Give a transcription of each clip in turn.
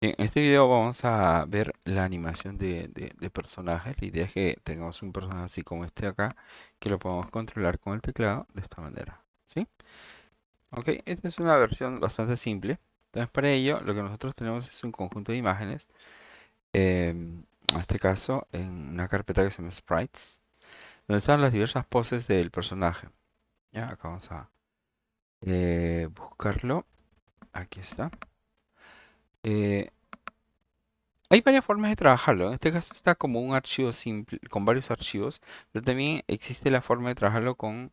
en este video vamos a ver la animación de, personajes. La idea es que tengamos un personaje así como este acá, que lo podamos controlar con el teclado de esta manera. Ok, esta es una versión bastante simple. Entonces para ello lo que nosotros tenemos es un conjunto de imágenes. Em, en este caso en una carpeta que se llama Sprites. Donde están las diversas poses del personaje. Ya, acá vamos a eh, buscarlo. Aquí está. Eh, hay varias formas de trabajarlo. En ¿eh? este caso está como un archivo simple, con varios archivos, pero también existe la forma de trabajarlo con,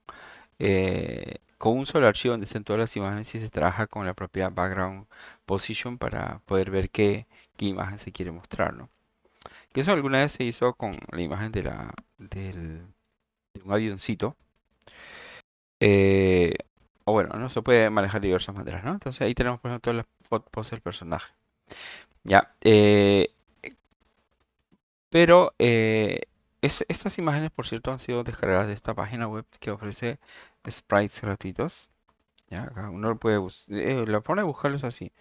eh, con un solo archivo donde están todas las imágenes y se trabaja con la propia background position para poder ver qué, imagen se quiere mostrar. Que eso alguna vez se hizo con la imagen de, la, de un avioncito. o bueno, no se puede manejar de diversas maneras, ¿no? Entonces ahí tenemos por ejemplo todas las poses del personaje. Ya. Eh, pero eh, estas imágenes, por cierto, han sido descargadas de esta página web que ofrece sprites gratuitos. Ya, uno lo puede eh, buscarlos así.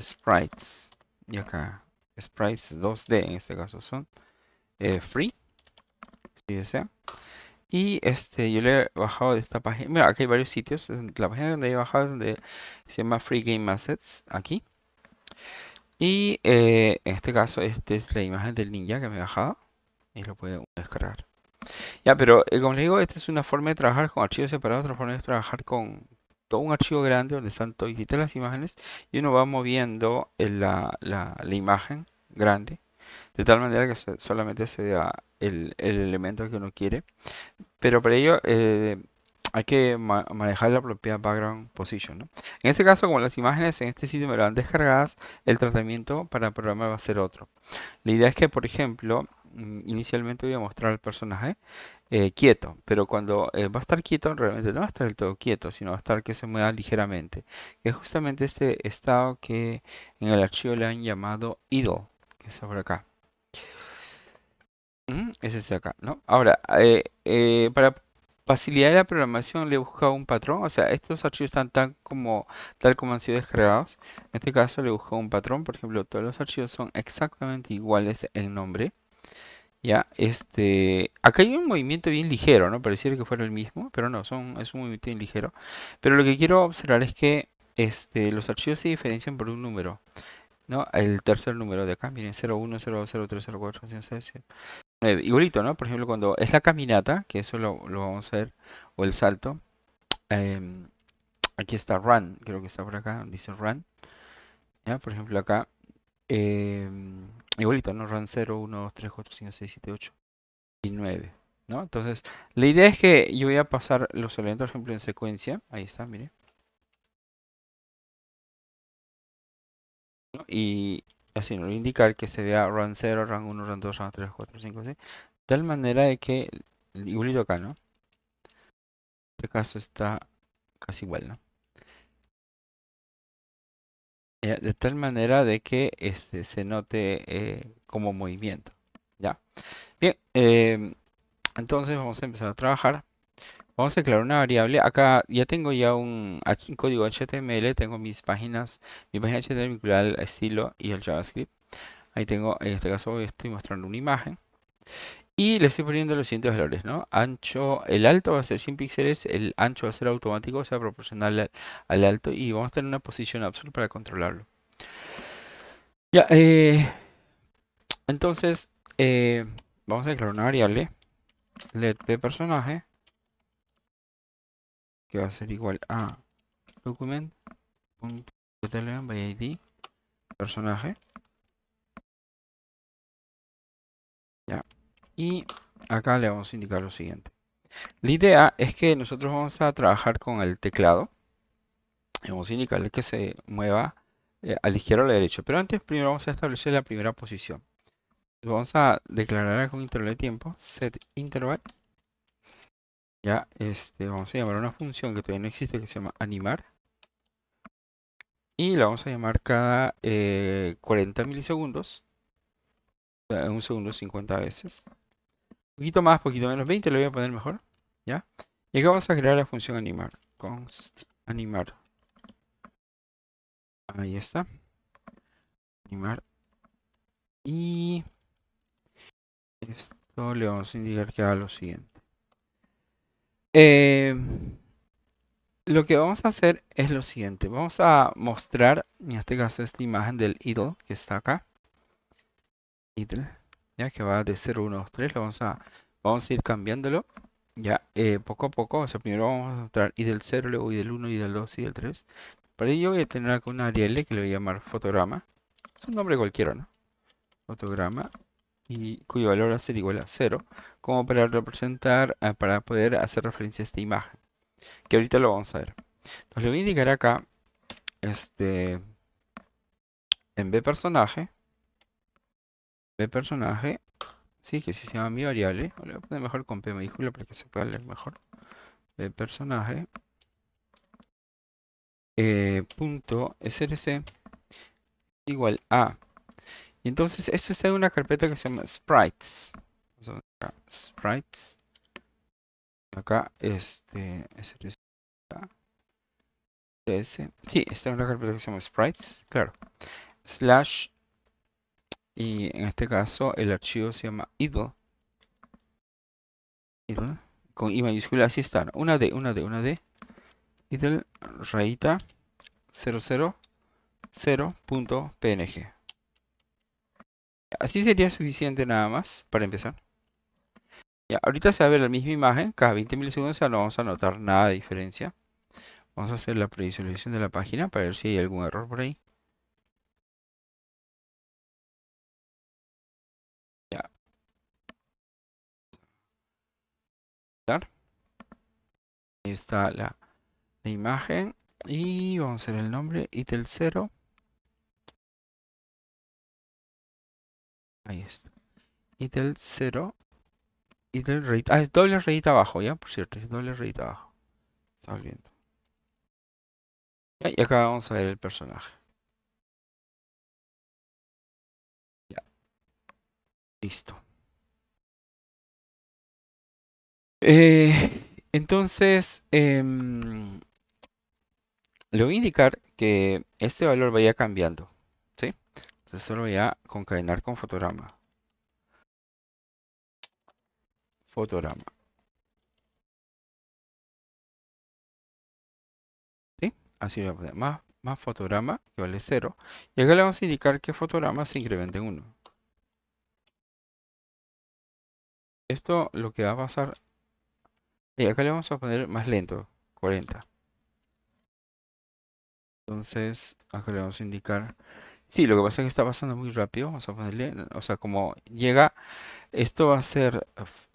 Sprites. Y acá. Sprites 2D en este caso son free. Si desea. Y este, yo le he bajado de esta página. Mira, aquí hay varios sitios. La página donde he bajado donde se llama Free Game Assets. Aquí. Y eh, en este caso, esta es la imagen del ninja que me bajaba y lo puedo descargar. Ya, pero eh, como les digo, esta es una forma de trabajar con archivos separados, otra forma es trabajar con todo un archivo grande donde están todas las imágenes y uno va moviendo eh, la, la, imagen grande de tal manera que solamente se vea el, elemento que uno quiere. Pero para ello, hay que manejar la propia background position. En este caso, como las imágenes en este sitio me lo han descargadas, el tratamiento para el programa va a ser otro. La idea es que, por ejemplo, mm, inicialmente voy a mostrar al personaje eh, quieto, pero cuando eh, va a estar quieto, realmente no va a estar del todo quieto, sino va a estar que se mueva ligeramente, es justamente este estado que en el archivo le han llamado idle, que es por acá. Mm, es este acá, ¿no? Ahora, eh, eh para facilidad de la programación le buscado un patrón, o sea, estos archivos están tan como, tal como han sido descargados. En este caso le buscado un patrón, por ejemplo, todos los archivos son exactamente iguales en nombre. Ya, este, acá hay un movimiento bien ligero, ¿no? Pareciera que fuera el mismo, pero no, son, es un movimiento bien ligero. Pero lo que quiero observar es que este, los archivos se diferencian por un número. ¿no? El tercer número de acá, miren, 01, 02, 03, 04, eh, igualito, ¿no? Por ejemplo, cuando es la caminata, que eso lo, vamos a ver, o el salto. Em, aquí está run, creo que está por acá, dice run. ¿Ya? Por ejemplo, acá. Em, igualito, ¿no? Run 0, 1, 2, 3, 4, 5, 6, 7, 8 y 9. ¿No? Entonces, la idea es que yo voy a pasar los elementos, por ejemplo, en secuencia. Ahí está, mire. ¿No? Y, así no indicar que se vea run 0, run 1, run 2, run 3, 4, 5, 6. Tal manera de que, igualito acá, ¿no? En este caso está casi igual, ¿no? de tal manera de que este, se note eh, como movimiento. ¿ya? Bien, eh, entonces vamos a empezar a trabajar. Vamos a declarar una variable. Acá ya tengo ya un, código HTML, tengo mis páginas, mi página HTML estilo y el JavaScript. Ahí tengo, en este caso estoy mostrando una imagen. Y le estoy poniendo los siguientes valores, ¿no? Ancho, el alto va a ser 100 píxeles, el ancho va a ser automático, o sea, proporcional al, alto. Y vamos a tener una posición absoluta para controlarlo. Ya, eh, entonces, eh, vamos a declarar una variable, let de personaje que va a ser igual a document.ptln by id personaje y acá le vamos a indicar lo siguiente la idea es que nosotros vamos a trabajar con el teclado vamos a indicarle que se mueva eh, a la izquierda o a la derecha pero antes primero vamos a establecer la primera posición vamos a declarar con intervalo de tiempo set interval ya, este, vamos a llamar una función que todavía no existe que se llama animar. Y la vamos a llamar cada 40 eh, milisegundos. O sea, un segundo 50 veces. Un poquito más, poquito menos, 20 lo voy a poner mejor. ¿Ya? Y acá vamos a crear la función animar. Const animar. Ahí está. Animar. Y esto le vamos a indicar que haga lo siguiente. Eh, lo que vamos a hacer es lo siguiente. Vamos a mostrar, en este caso esta imagen del idle que está acá. ya que va de 0, 1, 2, 3. Lo vamos a, vamos a ir cambiándolo. Ya, eh, poco a poco. O sea, primero vamos a mostrar idle 0, luego idle 1, idle 2, y idle 3. Para ello voy a tener acá un l que le voy a llamar fotograma. Es un nombre cualquiera, ¿no? Fotograma y cuyo valor va a ser igual a 0, como para representar, ah, para poder hacer referencia a esta imagen, que ahorita lo vamos a ver. Entonces le voy a indicar acá, este, en B personaje, B personaje, sí, que si se llama mi variable, lo voy a poner mejor con P mayúscula para que se pueda leer mejor, B personaje, eh, punto src igual a entonces esto está en una carpeta que se llama sprites. sprites. Acá, este, este, Sí, está en una carpeta que se llama sprites, claro. Slash. Y en este caso el archivo se llama idle. idle con I mayúscula, así están Una D, una D, una D. Idle, rayita, 000.png. Así sería suficiente nada más para empezar. Ya, ahorita se va a ver la misma imagen, cada 20 milisegundos ya no vamos a notar nada de diferencia. Vamos a hacer la previsualización de la página para ver si hay algún error por ahí. Ya. Ahí está la, imagen y vamos a hacer el nombre, itel0. Ahí está. Y del 0 y del rate. Ah, es doble rate abajo, ¿ya? Por cierto, es doble rate abajo. Estamos viendo. y acá vamos a ver el personaje. Ya. Listo. Eh, entonces, em, le voy a indicar que este valor vaya cambiando. Entonces solo voy a concadenar con fotograma. Fotograma. ¿Sí? Así voy a poner más, más fotograma que vale 0. Y acá le vamos a indicar que fotograma se incrementa en 1. Esto lo que va a pasar... Y acá le vamos a poner más lento, 40. Entonces, acá le vamos a indicar Sí, lo que pasa es que está pasando muy rápido. Vamos a ponerle, o sea, como llega, esto va a ser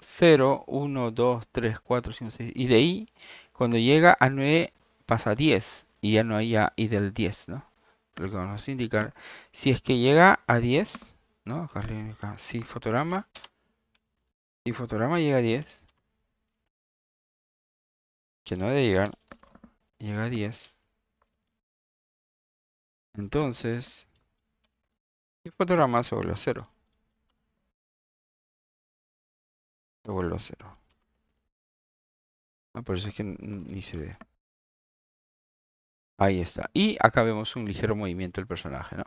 0, 1, 2, 3, 4, 5, 6. Y de ahí, cuando llega a 9, pasa a 10. Y ya no hay ya y del 10, ¿no? Lo que vamos a indicar si es que llega a 10, ¿no? Si fotograma, si fotograma llega a 10, que no debe llegar, llega a 10. Entonces, y fotograma se vuelve a cero. Se a cero. Ah, por eso es que ni se ve. Ahí está. Y acá vemos un ligero movimiento del personaje, ¿no?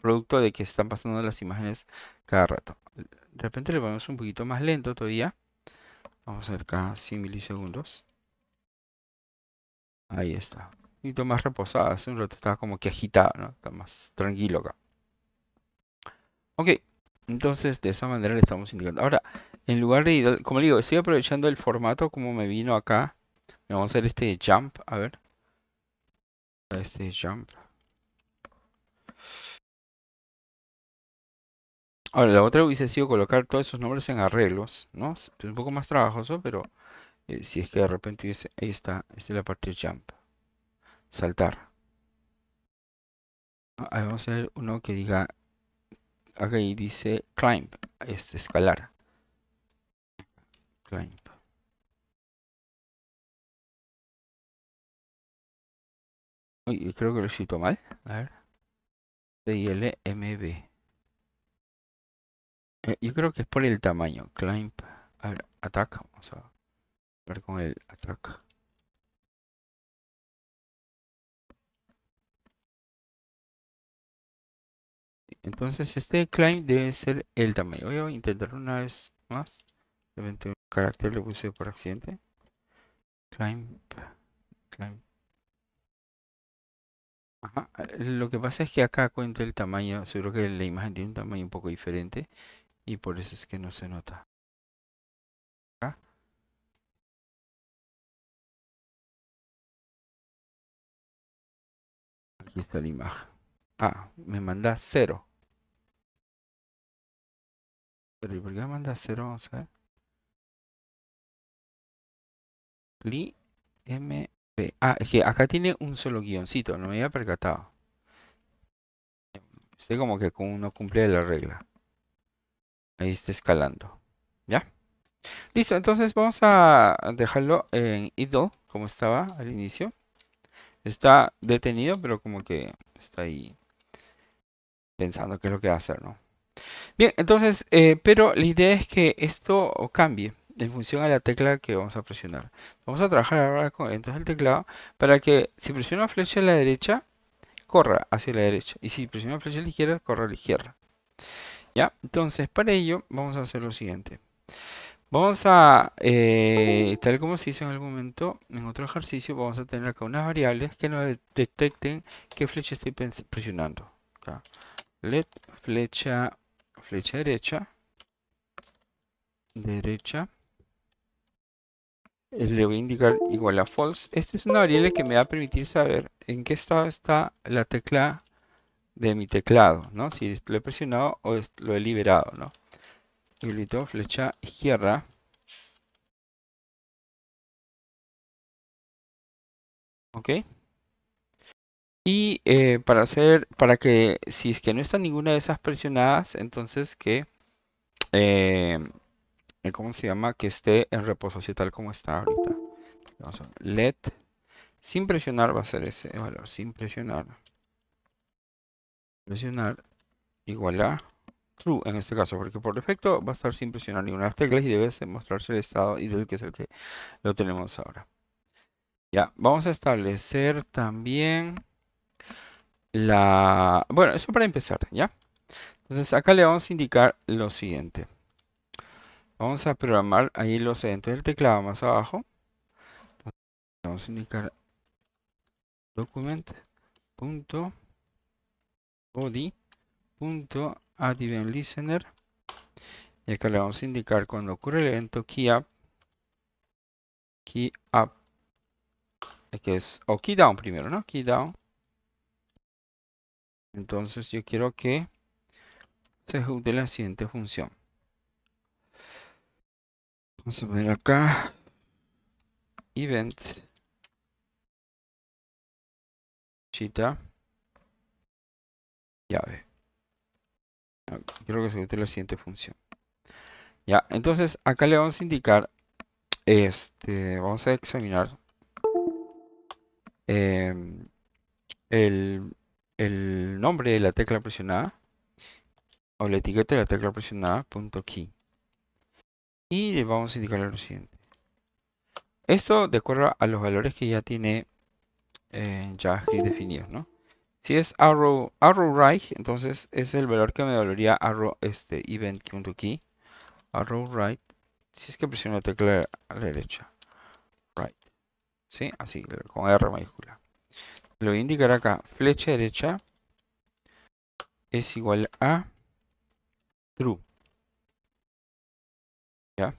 Producto de que están pasando las imágenes cada rato. De repente le ponemos un poquito más lento todavía. Vamos a ver acá 100 milisegundos. Ahí está. Un poquito más reposada. Hace un rato estaba como que agitada, ¿no? Está más tranquilo acá. Ok, entonces de esa manera le estamos indicando. Ahora, en lugar de, como le digo, estoy aprovechando el formato como me vino acá. Vamos a hacer este jump, a ver. Este jump. Ahora, la otra hubiese sido colocar todos esos nombres en arreglos, ¿no? Es un poco más trabajoso, pero eh, si es que de repente hubiese... Ahí está, esta es la parte jump. Saltar. Ah, ahí vamos a ver uno que diga aquí dice climb, este, escalar. Climb. creo que lo he escrito mal. A ver. Eh, yo creo que es por el tamaño. Climb. A ver, attack. Vamos a ver con el attack. Entonces este Climb debe ser el tamaño. Voy a intentarlo una vez más. un carácter le puse por accidente. Climb. Climb. Ajá. Lo que pasa es que acá cuenta el tamaño. Seguro que la imagen tiene un tamaño un poco diferente. Y por eso es que no se nota. Acá. Aquí está la imagen. Ah, me manda cero. Pero ¿y por qué manda cero? Vamos a ver. MP. Ah, es que acá tiene un solo guioncito, no me había percatado. Estoy como que no cumple la regla. Ahí está escalando. ¿Ya? Listo, entonces vamos a dejarlo en idle, como estaba al inicio. Está detenido, pero como que está ahí pensando qué es lo que va a hacer, ¿no? Bien, entonces, eh, pero la idea es que esto cambie en función a la tecla que vamos a presionar. Vamos a trabajar ahora con entonces el teclado para que si presiono flecha a la derecha, corra hacia la derecha. Y si presiono flecha a la izquierda, corra a la izquierda. ¿Ya? Entonces, para ello, vamos a hacer lo siguiente. Vamos a, eh, tal como se hizo en algún momento, en otro ejercicio, vamos a tener acá unas variables que nos detecten qué flecha estoy presionando. Let flecha flecha derecha, derecha, eh, le voy a indicar igual a false. Esta es una variable que me va a permitir saber en qué estado está la tecla de mi teclado, ¿no? Si lo he presionado o lo he liberado, ¿no? Y le flecha izquierda. ¿Ok? Y eh, para hacer, para que si es que no está ninguna de esas presionadas, entonces que, eh, eh ¿cómo se llama? Que esté en reposo así tal como está ahorita. Vamos a let, sin presionar va a ser ese valor, sin presionar. Presionar igual a true en este caso, porque por defecto va a estar sin presionar ninguna de las teclas y debe mostrarse el estado y del que es el que lo tenemos ahora. Ya, vamos a establecer también la... Bueno, eso para empezar, ¿ya? Entonces acá le vamos a indicar lo siguiente. Vamos a programar ahí los eventos del teclado más abajo. Vamos a indicar document.body.add-listener y acá le vamos a indicar cuando ocurre el evento key up key up que es o key down primero no key down entonces yo quiero que se ejecute la siguiente función. Vamos a poner acá. Event. Chita. Llave. Quiero que se ejecute la siguiente función. Ya, entonces acá le vamos a indicar. Este, vamos a examinar em, el el nombre de la tecla presionada o la etiqueta de la tecla presionada punto key y le vamos a indicar lo siguiente esto de acuerdo a los valores que ya tiene eh, ya JavaScript definidos ¿no? si es arrow, arrow right entonces es el valor que me valoría arrow este event.key arrow right si es que presiono la tecla a la derecha right ¿sí? así con R mayúscula lo voy a indicar acá, flecha derecha es igual a true. ¿Ya?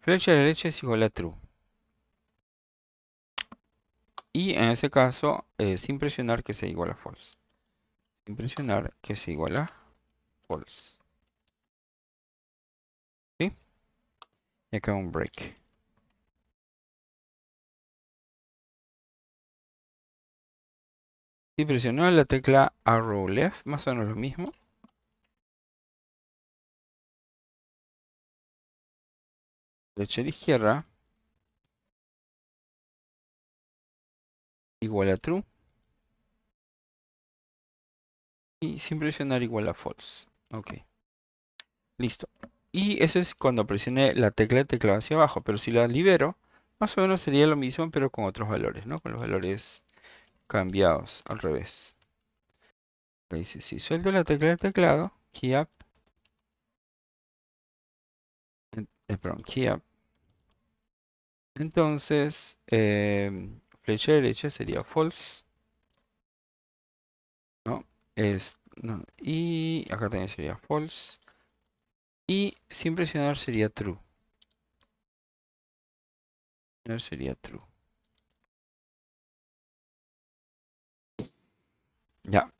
Flecha derecha es igual a true. Y en ese caso, eh, sin presionar que sea igual a false. Sin presionar que sea igual a false. Y acá un break. Si presiono la tecla Arrow Left, más o menos lo mismo. Derecha a izquierda. Igual a True. Y sin presionar igual a False. Ok. Listo. Y eso es cuando presione la tecla de teclado hacia abajo. Pero si la libero, más o menos sería lo mismo, pero con otros valores, ¿no? Con los valores cambiados al revés. si suelto la tecla del teclado, key up, eh, entonces em, flecha derecha sería false. No, es, no, y acá también sería false. Y sin presionar sería true. Sería true. Ya.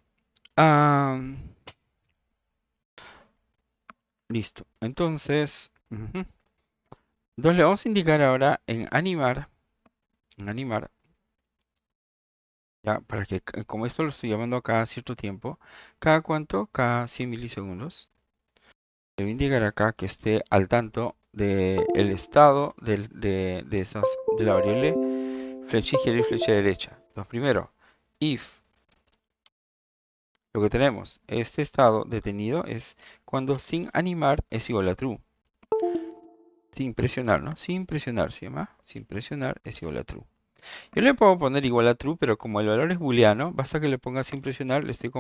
listo. Entonces, entonces le vamos a indicar ahora en animar, en animar, ya, para que, como esto lo estoy llamando cada cierto tiempo, ¿cada cuánto? Cada 100 milisegundos. le voy a indicar acá que esté al tanto del estado de, de, de, esas, de la variable flecha izquierda y flecha derecha. Entonces, primero, if lo que tenemos, este estado detenido es cuando sin animar es igual a true. Sin presionar, ¿no? Sin presionar se llama. Sin presionar es igual a true. Yo le puedo poner igual a true, pero como el valor es booleano, basta que le ponga sin presionar, le estoy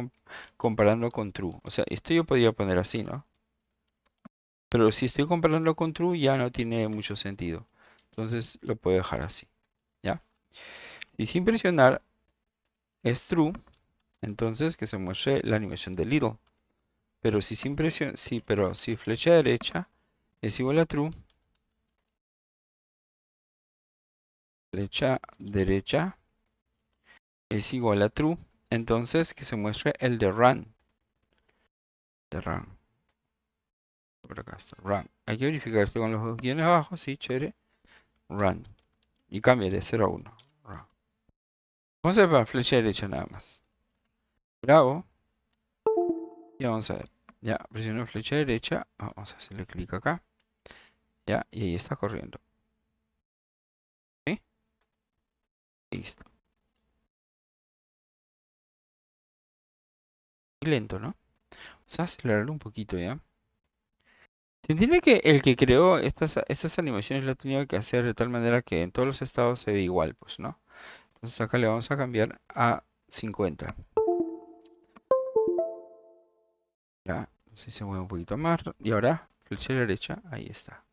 comparando con true. O sea, esto yo podría poner así, ¿no? Pero si estoy comparando con true, ya no tiene mucho sentido. Entonces lo puedo dejar así, ¿ya? Y sin presionar es true entonces que se muestre la animación de Little. Pero si sin presión, sí, pero si flecha derecha es igual a true, flecha derecha es igual a true, entonces que se muestre el de run. De run. Por acá está, run. Hay que verificar esto con los dos guiones abajo, sí, chévere. Run. Y cambia de 0 a 1. Run. Vamos a ver flecha derecha nada más. Bravo. Y vamos a ver. Ya, presiono flecha derecha. Vamos a hacerle clic acá. Ya, y ahí está corriendo. Listo. muy lento, ¿no? Vamos a acelerarlo un poquito, ¿ya? Se entiende que el que creó estas, estas animaciones lo ha tenido que hacer de tal manera que en todos los estados se ve igual, pues, ¿no? Entonces acá le vamos a cambiar a 50. Ya, si se mueve un poquito más. Y ahora, flecha derecha, ahí está.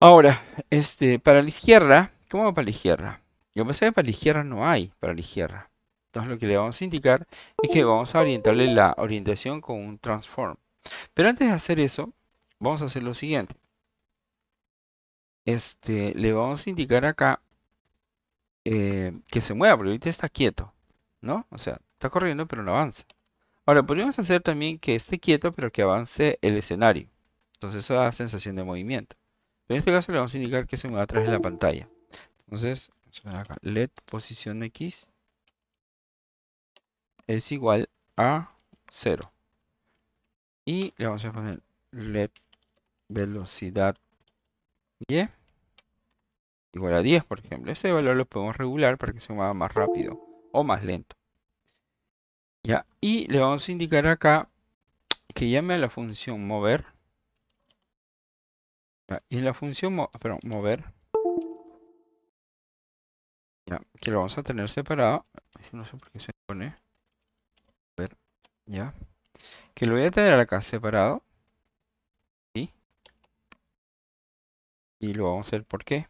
Ahora, este, para la izquierda, ¿cómo va para la izquierda? yo pensé que para la izquierda no hay para la izquierda. Entonces lo que le vamos a indicar es que vamos a orientarle la orientación con un transform. Pero antes de hacer eso, vamos a hacer lo siguiente. Este, le vamos a indicar acá eh, que se mueva, porque ahorita está quieto, ¿no? O sea, Está corriendo, pero no avanza. Ahora, podríamos hacer también que esté quieto, pero que avance el escenario. Entonces eso da sensación de movimiento. en este caso le vamos a indicar que se mueva atrás de la pantalla. Entonces, acá, LED posición X es igual a 0. Y le vamos a poner LED velocidad Y igual a 10, por ejemplo. Ese valor lo podemos regular para que se mueva más rápido o más lento y le vamos a indicar acá que llame a la función mover. y la función ah, mover. que lo vamos a tener separado. No sé por qué se pone. Ya. Que lo voy a tener acá separado. Y lo vamos a hacer por qué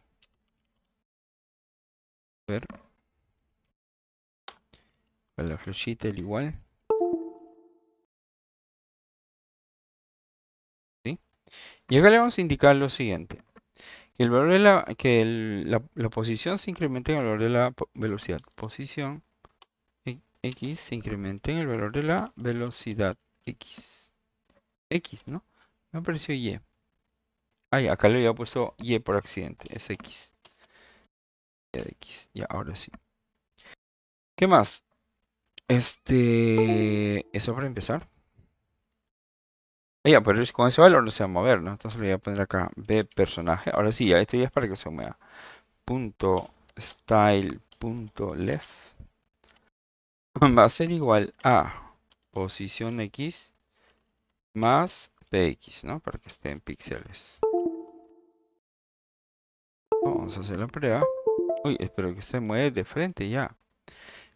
la flechita el igual. ¿Sí? Y acá le vamos a indicar lo siguiente. Que, el valor de la, que la, posición se incremente en el valor de la velocidad. Posición e, x se incrementa en el valor de la velocidad x. X, ¿no? Me apareció y. Ay, acá le había puesto y por accidente. Es x. x. Ya, ahora sí. ¿Qué más? Este. Eso para empezar. Ya, pero con ese valor no se va a mover, ¿no? Entonces le voy a poner acá B personaje. Ahora sí, ya esto ya es para que se mueva. Punto style punto left va a ser igual a posición X más PX, ¿no? Para que esté en píxeles. Vamos a hacer la prueba. Uy, espero que se mueva de frente ya.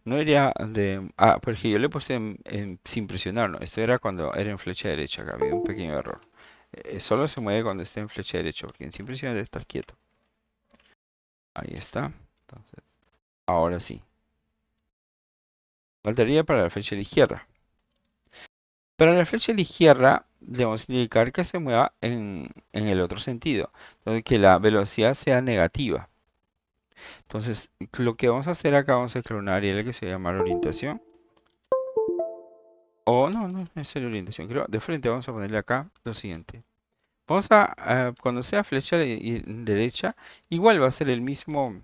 No iría de... Ah, porque yo le puse sin presionarlo. Esto era cuando era en flecha derecha, acá había un pequeño error. Eh, solo se mueve cuando esté en flecha derecha, porque sin presionar debe estar quieto. Ahí está. Entonces, ahora sí. Faltaría para la flecha de la izquierda. Para la flecha de la izquierda debemos indicar que se mueva en, en el otro sentido. Entonces que la velocidad sea negativa. Entonces, lo que vamos a hacer acá, vamos a clonar y el que se llama orientación. O oh, no, no es la orientación. Creo, de frente vamos a ponerle acá lo siguiente. Vamos a, cuando sea flecha derecha, igual va a ser el mismo,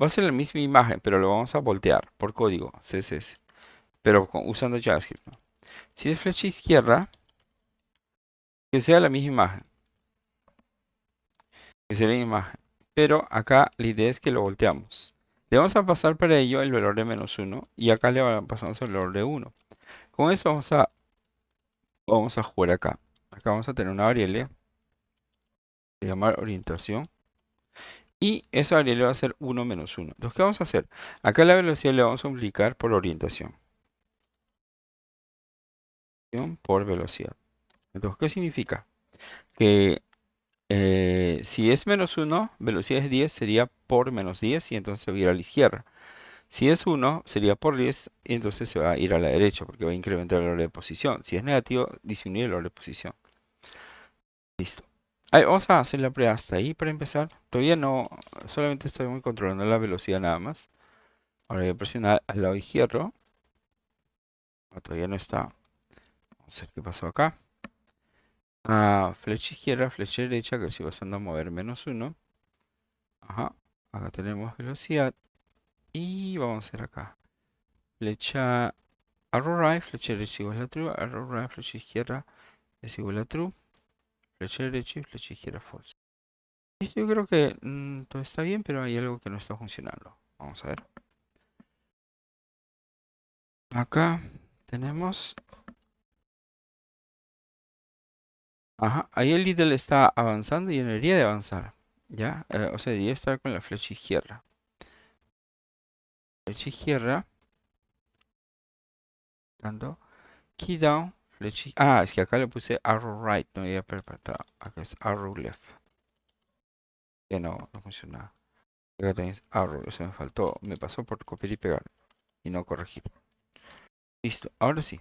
va a ser la misma imagen, pero lo vamos a voltear por código CSS, pero usando JavaScript. Si es flecha izquierda, que sea la misma imagen. Que sea la imagen pero acá la idea es que lo volteamos. Le vamos a pasar para ello el valor de menos 1 y acá le a pasar el valor de 1. Con eso vamos a, vamos a jugar acá. Acá vamos a tener una variable se llamar orientación y esa variable va a ser 1 menos 1. Entonces, ¿qué vamos a hacer? Acá la velocidad le vamos a multiplicar por orientación. Por velocidad. Entonces, ¿qué significa? Que eh, si es menos 1, velocidad es 10, sería por menos 10 y entonces se va a ir a la izquierda. Si es 1, sería por 10 y entonces se va a ir a la derecha porque va a incrementar el valor de posición. Si es negativo, disminuye el valor de posición. Listo. vamos a hacer la prueba hasta ahí para empezar. Todavía no, solamente estoy controlando la velocidad nada más. Ahora voy a presionar al lado izquierdo. Ah, todavía no está. Vamos a ver qué pasó acá. Ah, flecha izquierda, flecha derecha, que si vas a mover menos uno. Ajá, acá tenemos velocidad. Y vamos a hacer acá. Flecha arrow right, flecha derecha igual a true, arrow right, flecha izquierda es igual a true, flecha derecha flecha izquierda false. yo creo que mm, todo está bien, pero hay algo que no está funcionando. Vamos a ver. Acá tenemos Ajá, ahí el líder está avanzando y debería de avanzar. Ya, eh, o sea, debería estar con la flecha izquierda. Flecha izquierda. Dando key down, flecha Ah, es que acá le puse arrow right, no había perpetrado. Acá es arrow left. Que no, no funciona. Acá tenéis arrow, se me faltó, me pasó por copiar y pegar y no corregir. Listo, ahora sí.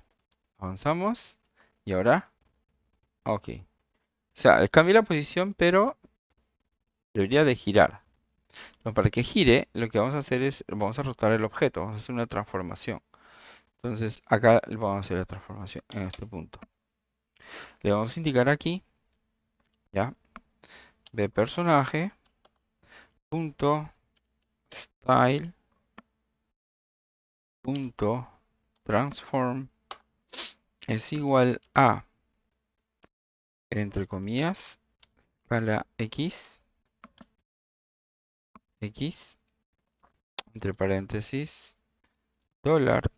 Avanzamos y ahora Ah, ok. O sea, cambié la posición, pero debería de girar. para que gire, lo que vamos a hacer es, vamos a rotar el objeto, vamos a hacer una transformación. Entonces, acá vamos a hacer la transformación en este punto. Le vamos a indicar aquí, ya, de personaje, punto, style, punto, transform, es igual a entre comillas, para X, X, entre paréntesis, dólar,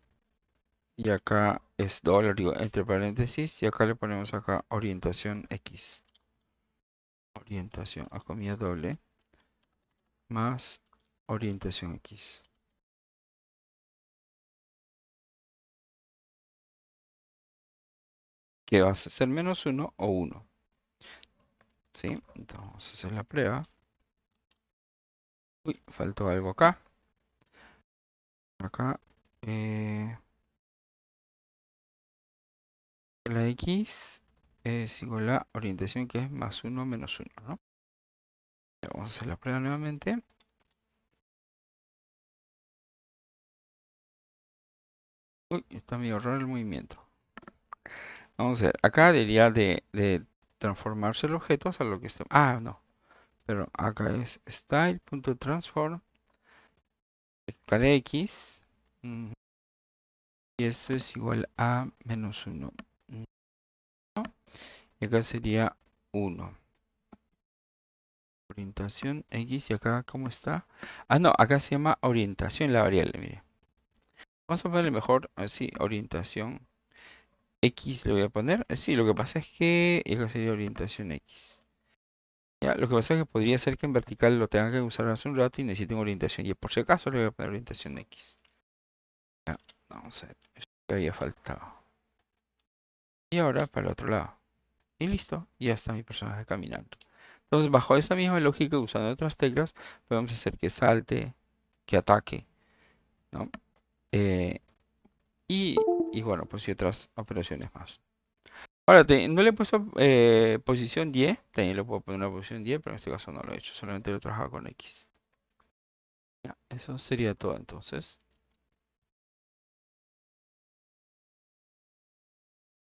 y acá es dólar, digo, entre paréntesis, y acá le ponemos acá orientación X. Orientación a comillas doble, más orientación X. que va a ser menos 1 o 1. ¿Sí? Entonces vamos a hacer la prueba. Uy, faltó algo acá. Acá. Eh, la x es igual a orientación que es más 1 menos 1, ¿no? Vamos a hacer la prueba nuevamente. Uy, está medio raro el movimiento. Vamos a ver, acá debería de, transformarse el objeto a lo que está. Ah, no. Pero acá es style.transform. Escala X. Y esto es igual a menos 1. Y acá sería 1. Orientación X. Y acá, ¿cómo está? Ah, no. Acá se llama orientación la variable. Mire. Vamos a ponerle mejor así, orientación X le voy a poner. Eh, sí, lo que pasa es que es sería orientación X. lo que pasa es que podría ser que en vertical lo tengan que usar hace un rato y necesiten orientación. Y por si acaso le voy a poner orientación X. Ya, vamos a ver. que había faltado. Y ahora para el otro lado. Y listo, ya está mi personaje caminando. Entonces, bajo esa misma lógica, usando otras teclas, podemos hacer que salte, que ataque. ¿no? Eh, y y bueno, pues y otras operaciones más. Ahora, no le he puesto eh, posición 10, también le puedo poner una posición 10, pero en este caso no lo he hecho, solamente lo he trabajado con X. eso sería todo entonces.